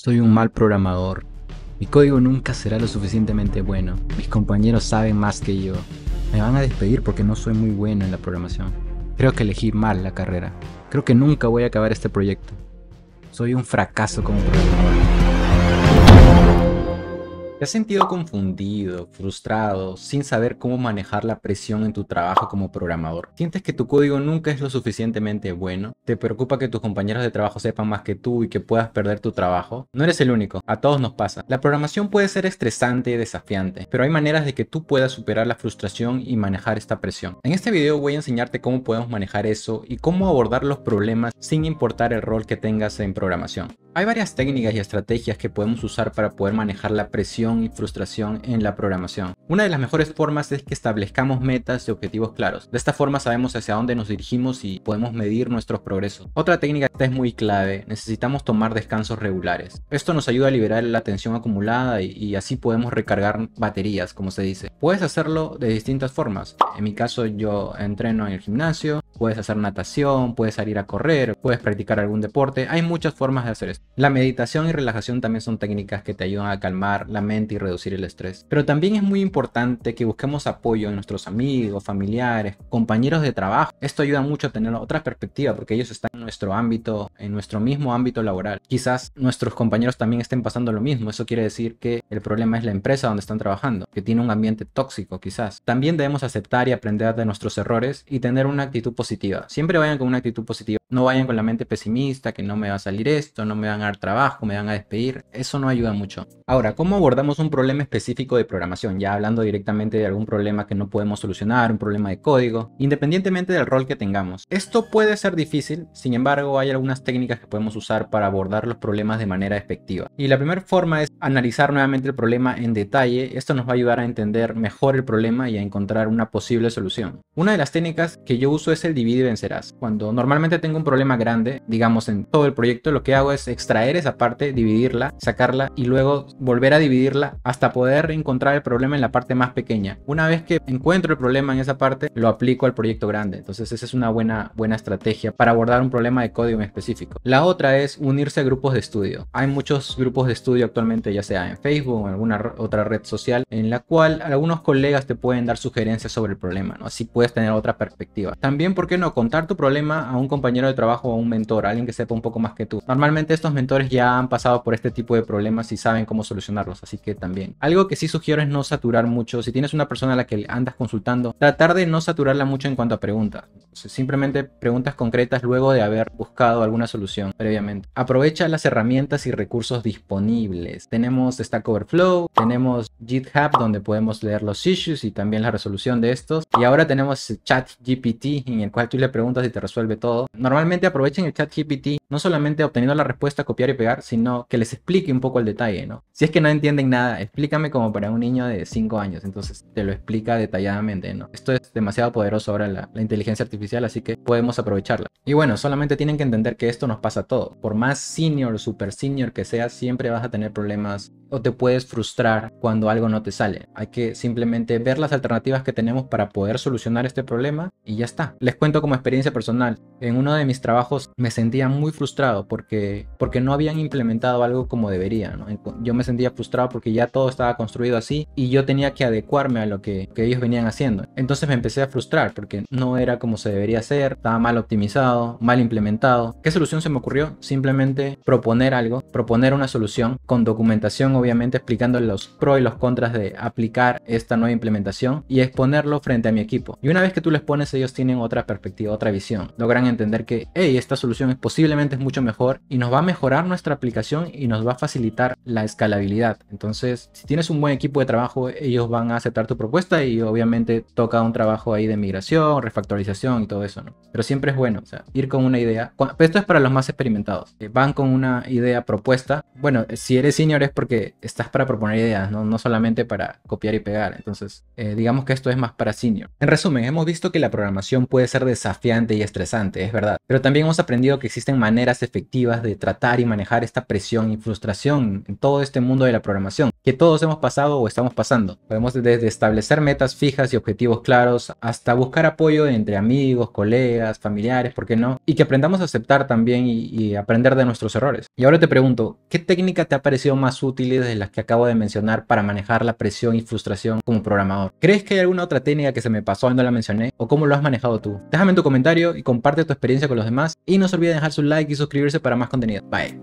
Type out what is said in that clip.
Soy un mal programador. Mi código nunca será lo suficientemente bueno. Mis compañeros saben más que yo. Me van a despedir porque no soy muy bueno en la programación. Creo que elegí mal la carrera. Creo que nunca voy a acabar este proyecto. Soy un fracaso como programador. ¿Te has sentido confundido, frustrado, sin saber cómo manejar la presión en tu trabajo como programador? ¿Sientes que tu código nunca es lo suficientemente bueno? ¿Te preocupa que tus compañeros de trabajo sepan más que tú y que puedas perder tu trabajo? No eres el único, a todos nos pasa. La programación puede ser estresante y desafiante, pero hay maneras de que tú puedas superar la frustración y manejar esta presión. En este video voy a enseñarte cómo podemos manejar eso y cómo abordar los problemas sin importar el rol que tengas en programación. Hay varias técnicas y estrategias que podemos usar para poder manejar la presión y frustración en la programación. Una de las mejores formas es que establezcamos metas y objetivos claros. De esta forma sabemos hacia dónde nos dirigimos y podemos medir nuestros progresos. Otra técnica que es muy clave, necesitamos tomar descansos regulares. Esto nos ayuda a liberar la tensión acumulada y, y así podemos recargar baterías, como se dice. Puedes hacerlo de distintas formas. En mi caso yo entreno en el gimnasio, puedes hacer natación, puedes salir a correr, puedes practicar algún deporte, hay muchas formas de hacer eso. La meditación y relajación también son técnicas que te ayudan a calmar la mente y reducir el estrés. Pero también es muy importante que busquemos apoyo en nuestros amigos, familiares, compañeros de trabajo. Esto ayuda mucho a tener otra perspectiva porque ellos están en nuestro ámbito, en nuestro mismo ámbito laboral. Quizás nuestros compañeros también estén pasando lo mismo. Eso quiere decir que el problema es la empresa donde están trabajando, que tiene un ambiente tóxico quizás. También debemos aceptar y aprender de nuestros errores y tener una actitud positiva positiva. Siempre vayan con una actitud positiva. No vayan con la mente pesimista, que no me va a salir esto, no me van a dar trabajo, me van a despedir. Eso no ayuda mucho. Ahora, ¿cómo abordamos un problema específico de programación? Ya hablando directamente de algún problema que no podemos solucionar, un problema de código, independientemente del rol que tengamos. Esto puede ser difícil, sin embargo, hay algunas técnicas que podemos usar para abordar los problemas de manera efectiva. Y la primera forma es analizar nuevamente el problema en detalle. Esto nos va a ayudar a entender mejor el problema y a encontrar una posible solución. Una de las técnicas que yo uso es el divide y vencerás. Cuando normalmente tengo un problema grande, digamos en todo el proyecto, lo que hago es extraer esa parte, dividirla, sacarla y luego volver a dividirla hasta poder encontrar el problema en la parte más pequeña. Una vez que encuentro el problema en esa parte, lo aplico al proyecto grande. Entonces esa es una buena, buena estrategia para abordar un problema de código en específico. La otra es unirse a grupos de estudio. Hay muchos grupos de estudio actualmente, ya sea en Facebook o en alguna otra red social, en la cual algunos colegas te pueden dar sugerencias sobre el problema, ¿no? Así puedes tener otra perspectiva. También porque qué no?, contar tu problema a un compañero de trabajo o a un mentor, alguien que sepa un poco más que tú. Normalmente estos mentores ya han pasado por este tipo de problemas y saben cómo solucionarlos, así que también. Algo que sí sugiero es no saturar mucho. Si tienes una persona a la que andas consultando, tratar de no saturarla mucho en cuanto a preguntas. Simplemente preguntas concretas luego de haber buscado alguna solución previamente. Aprovecha las herramientas y recursos disponibles. Tenemos Stack Overflow, tenemos GitHub donde podemos leer los issues y también la resolución de estos. Y ahora tenemos ChatGPT en el cual tú le preguntas y te resuelve todo. Normalmente aprovechen el chat GPT no solamente obteniendo la respuesta, copiar y pegar, sino que les explique un poco el detalle, ¿no? Si es que no entienden nada, explícame como para un niño de 5 años, entonces te lo explica detalladamente, ¿no? Esto es demasiado poderoso ahora la, inteligencia artificial, así que podemos aprovecharla. Y bueno, solamente tienen que entender que esto nos pasa a todos. Por más senior o super senior que seas, siempre vas a tener problemas o te puedes frustrar cuando algo no te sale. Hay que simplemente ver las alternativas que tenemos para poder solucionar este problema y ya está. Les cuento como experiencia personal. En uno de mis trabajos me sentía muy frustrado porque, porque no habían implementado algo como debería. Yo me sentía frustrado porque ya todo estaba construido así y yo tenía que adecuarme a lo que, ellos venían haciendo. Entonces me empecé a frustrar porque no era como se debería hacer, estaba mal optimizado, mal implementado. ¿Qué solución se me ocurrió? Simplemente proponer algo, proponer una solución con documentación, obviamente explicando los pros y los contras de aplicar esta nueva implementación y exponerlo frente a mi equipo. Y una vez que tú les pones, ellos tienen otra perspectiva otra visión. Logran entender que, esta solución es posiblemente es mucho mejor y nos va a mejorar nuestra aplicación y nos va a facilitar la escalabilidad. Entonces, si tienes un buen equipo de trabajo, ellos van a aceptar tu propuesta y obviamente toca un trabajo ahí de migración, refactorización y todo eso, ¿no? Pero siempre es bueno, sea, ir con una idea. Esto es para los más experimentados. Van con una idea propuesta. Bueno, si eres senior es porque estás para proponer ideas, no, no solamente para copiar y pegar. Entonces, eh, digamos que esto es más para senior. En resumen, hemos visto que la programación puede ser desafiante y estresante, es verdad. Pero también hemos aprendido que existen maneras efectivas de tratar y manejar esta presión y frustración en todo este mundo de la programación que todos hemos pasado o estamos pasando. Podemos desde establecer metas fijas y objetivos claros hasta buscar apoyo entre amigos, colegas, familiares, ¿por qué no? Y que aprendamos a aceptar también y, aprender de nuestros errores. Y ahora te pregunto, ¿qué técnica te ha parecido más útil de las que acabo de mencionar para manejar la presión y frustración como programador? ¿Crees que hay alguna otra técnica que se me pasó y no la mencioné? ¿O cómo lo has manejado tú? Déjame en tu comentario y comparte tu experiencia con los demás. Y no se olvide dejar su like y suscribirse para más contenido. Bye.